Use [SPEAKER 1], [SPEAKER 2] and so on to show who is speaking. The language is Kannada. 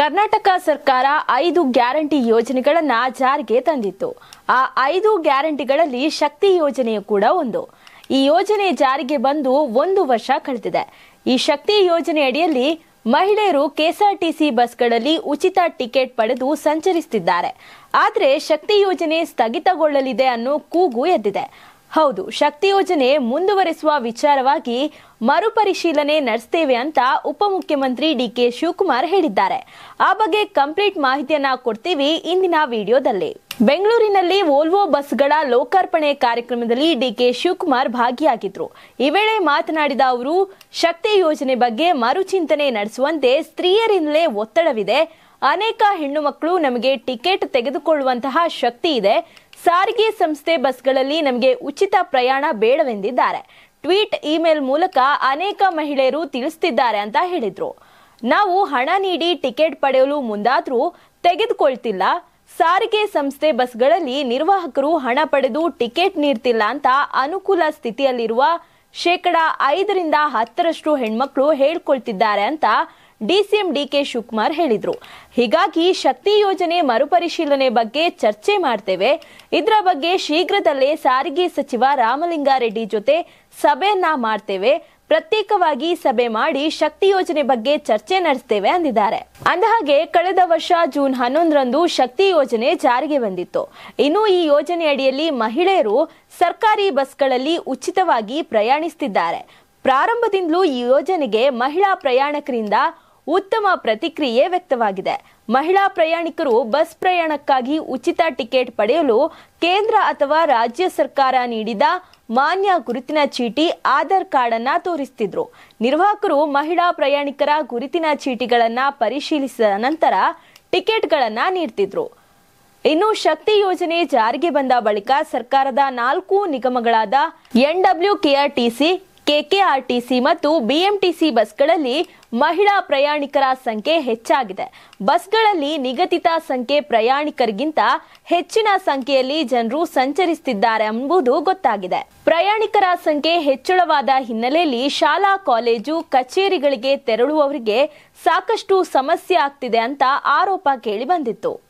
[SPEAKER 1] ಕರ್ನಾಟಕ ಸರ್ಕಾರ ಐದು ಗ್ಯಾರಂಟಿ ಯೋಜನೆಗಳನ್ನ ಜಾರಿಗೆ ತಂದಿತ್ತು ಆ ಐದು ಗ್ಯಾರಂಟಿಗಳಲ್ಲಿ ಶಕ್ತಿ ಯೋಜನೆಯು ಕೂಡ ಒಂದು ಈ ಯೋಜನೆ ಜಾರಿಗೆ ಬಂದು ಒಂದು ವರ್ಷ ಕಳೆದಿದೆ ಈ ಶಕ್ತಿ ಯೋಜನೆ ಅಡಿಯಲ್ಲಿ ಮಹಿಳೆಯರು ಕೆಎಸ್ಆರ್ಟಿಸಿ ಬಸ್ಗಳಲ್ಲಿ ಉಚಿತ ಟಿಕೆಟ್ ಪಡೆದು ಸಂಚರಿಸುತ್ತಿದ್ದಾರೆ ಆದರೆ ಶಕ್ತಿ ಯೋಜನೆ ಸ್ಥಗಿತಗೊಳ್ಳಲಿದೆ ಅನ್ನೋ ಕೂಗು ಎದ್ದಿದೆ ಹೌದು ಶಕ್ತಿ ಯೋಜನೆ ಮುಂದುವರೆಸುವ ವಿಚಾರವಾಗಿ ಮರುಪರಿಶೀಲನೆ ನಡೆಸ್ತೇವೆ ಅಂತ ಉಪಮುಖ್ಯಮಂತ್ರಿ ಡಿಕೆ ಶಿವಕುಮಾರ್ ಹೇಳಿದ್ದಾರೆ ಆ ಬಗ್ಗೆ ಕಂಪ್ಲೀಟ್ ಮಾಹಿತಿಯನ್ನ ಕೊಡ್ತೀವಿ ಇಂದಿನ ವಿಡಿಯೋದಲ್ಲಿ ಬೆಂಗಳೂರಿನಲ್ಲಿ ವೋಲ್ವೋ ಬಸ್ಗಳ ಲೋಕಾರ್ಪಣೆ ಕಾರ್ಯಕ್ರಮದಲ್ಲಿ ಡಿಕೆ ಶಿವಕುಮಾರ್ ಭಾಗಿಯಾಗಿದ್ರು ಈ ವೇಳೆ ಮಾತನಾಡಿದ ಅವರು ಶಕ್ತಿ ಯೋಜನೆ ಬಗ್ಗೆ ಮರುಚಿಂತನೆ ನಡೆಸುವಂತೆ ಸ್ತ್ರೀಯರಿಂದಲೇ ಒತ್ತಡವಿದೆ ಅನೇಕ ಹೆಣ್ಣು ಮಕ್ಕಳು ನಮಗೆ ಟಿಕೆಟ್ ತೆಗೆದುಕೊಳ್ಳುವಂತಹ ಶಕ್ತಿ ಇದೆ ಸಾರಿಗೆ ಸಂಸ್ಥೆ ಬಸ್ಗಳಲ್ಲಿ ನಮಗೆ ಉಚಿತ ಪ್ರಯಾಣ ಬೇಡವೆಂದಿದ್ದಾರೆ ಟ್ವೀಟ್ ಇಮೇಲ್ ಮೂಲಕ ಅನೇಕ ಮಹಿಳೆಯರು ತಿಳಿಸ್ತಿದ್ದಾರೆ ಅಂತ ಹೇಳಿದ್ರು ನಾವು ಹಣ ನೀಡಿ ಟಿಕೆಟ್ ಪಡೆಯಲು ಮುಂದಾದ್ರೂ ತೆಗೆದುಕೊಳ್ತಿಲ್ಲ ಸಾರಿಗೆ ಸಂಸ್ಥೆ ಬಸ್ಗಳಲ್ಲಿ ನಿರ್ವಾಹಕರು ಹಣ ಪಡೆದು ಟಿಕೆಟ್ ನೀಡ್ತಿಲ್ಲ ಅಂತ ಅನುಕೂಲ ಸ್ಥಿತಿಯಲ್ಲಿರುವ ಶೇಕಡ ಐದರಿಂದ ಹತ್ತರಷ್ಟು ಹೆಣ್ಮಕ್ಳು ಹೇಳ್ಕೊಳ್ತಿದ್ದಾರೆ ಅಂತ ಡಿಸಿಎಂ ಡಿಕೆ ಶಿವಕುಮಾರ್ ಹೇಳಿದ್ರು ಹೀಗಾಗಿ ಶಕ್ತಿ ಯೋಜನೆ ಮರುಪರಿಶೀಲನೆ ಬಗ್ಗೆ ಚರ್ಚೆ ಮಾಡ್ತೇವೆ ಇದರ ಬಗ್ಗೆ ಶೀಘ್ರದಲ್ಲೇ ಸಾರಿಗೆ ಸಚಿವ ರಾಮಲಿಂಗಾರೆಡ್ಡಿ ಜೊತೆ ಸಭೆಯನ್ನ ಮಾಡ್ತೇವೆ ಪ್ರತ್ಯೇಕವಾಗಿ ಸಭೆ ಮಾಡಿ ಶಕ್ತಿ ಯೋಜನೆ ಬಗ್ಗೆ ಚರ್ಚೆ ನಡೆಸ್ತೇವೆ ಅಂದಿದ್ದಾರೆ ಅಂದಹಾಗೆ ಕಳೆದ ವರ್ಷ ಜೂನ್ ಹನ್ನೊಂದರಂದು ಶಕ್ತಿ ಯೋಜನೆ ಜಾರಿಗೆ ಬಂದಿತ್ತು ಇನ್ನು ಈ ಯೋಜನೆ ಅಡಿಯಲ್ಲಿ ಮಹಿಳೆಯರು ಸರ್ಕಾರಿ ಬಸ್ಗಳಲ್ಲಿ ಉಚಿತವಾಗಿ ಪ್ರಯಾಣಿಸುತ್ತಿದ್ದಾರೆ ಪ್ರಾರಂಭದಿಂದಲೂ ಈ ಯೋಜನೆಗೆ ಮಹಿಳಾ ಪ್ರಯಾಣಿಕರಿಂದ ಉತ್ತಮ ಪ್ರತಿಕ್ರಿಯೆ ವ್ಯಕ್ತವಾಗಿದೆ ಮಹಿಳಾ ಪ್ರಯಾಣಿಕರು ಬಸ್ ಪ್ರಯಾಣಕ್ಕಾಗಿ ಉಚಿತ ಟಿಕೆಟ್ ಪಡೆಯಲು ಕೇಂದ್ರ ಅಥವಾ ರಾಜ್ಯ ಸರ್ಕಾರ ನೀಡಿದ ಮಾನ್ಯ ಗುರುತಿನ ಚೀಟಿ ಆಧಾರ್ ಕಾರ್ಡ್ ಅನ್ನ ತೋರಿಸ್ತಿದ್ರು ನಿರ್ವಾಹಕರು ಮಹಿಳಾ ಪ್ರಯಾಣಿಕರ ಗುರುತಿನ ಚೀಟಿಗಳನ್ನ ಪರಿಶೀಲಿಸಿದ ನಂತರ ಟಿಕೆಟ್ಗಳನ್ನ ನೀಡ್ತಿದ್ರು ಇನ್ನು ಶಕ್ತಿ ಯೋಜನೆ ಜಾರಿಗೆ ಬಂದ ಬಳಿಕ ಸರ್ಕಾರದ ನಾಲ್ಕು ನಿಗಮಗಳಾದ ಎನ್ಡಬ್ಲ್ಯೂ ಕೆಆರ್ಟಿಸಿ ಕೆಕೆಆರ್ಟಿಸಿ ಮತ್ತು ಬಿಎಂಟಿಸಿ ಬಸ್ಗಳಲ್ಲಿ ಮಹಿಳಾ ಪ್ರಯಾಣಿಕರ ಸಂಖ್ಯೆ ಹೆಚ್ಚಾಗಿದೆ ಬಸ್ಗಳಲ್ಲಿ ನಿಗದಿತ ಸಂಖ್ಯೆ ಪ್ರಯಾಣಿಕರಿಗಿಂತ ಹೆಚ್ಚಿನ ಸಂಖ್ಯೆಯಲ್ಲಿ ಜನರು ಸಂಚರಿಸುತ್ತಿದ್ದಾರೆ ಎಂಬುದು ಗೊತ್ತಾಗಿದೆ ಪ್ರಯಾಣಿಕರ ಸಂಖ್ಯೆ ಹೆಚ್ಚಳವಾದ ಹಿನ್ನೆಲೆಯಲ್ಲಿ ಶಾಲಾ ಕಾಲೇಜು ಕಚೇರಿಗಳಿಗೆ ತೆರಳುವವರಿಗೆ ಸಾಕಷ್ಟು ಸಮಸ್ಯೆ ಆಗ್ತಿದೆ ಅಂತ ಆರೋಪ ಕೇಳಿ ಬಂದಿತ್ತು